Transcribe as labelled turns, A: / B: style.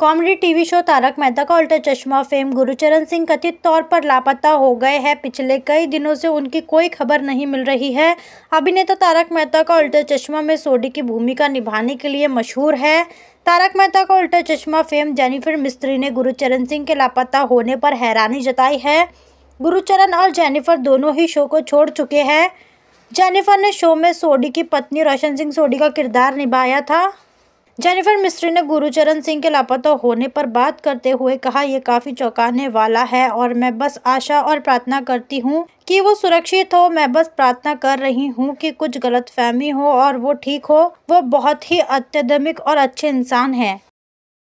A: comedy TV show Taarak Mehta Ka Ooltah चश्मा fame Gurucharan Singh कथित तौर पर लापता हो गए हैं पिछले कई दिनों से उनकी कोई खबर नहीं मिल रही है अभिनेता तारक मेहता का उल्टा चश्मा में सोडी की भूमिका निभाने के लिए मशहूर है तारक मेहता का उल्टा चश्मा फेम जेनिफर मिस्त्री ने गुरुचरण सिंह के लापता होने पर हैरानी जताई है गुरुचरण और जेनिफर दोनों ही शो को छोड़ चुके हैं जेनिफर ने शो में सोडी की पत्नी रोशन सिंह सोडी का किरदार निभाया था जेनिफर मिस्त्री ने गुरुचरण सिंह के लापता होने पर बात करते हुए कहा यह काफ़ी चौंकाने वाला है और मैं बस आशा और प्रार्थना करती हूँ कि वो सुरक्षित हो मैं बस प्रार्थना कर रही हूँ कि कुछ गलतफहमी हो और वो ठीक हो वो बहुत ही अत्यधमिक और अच्छे इंसान हैं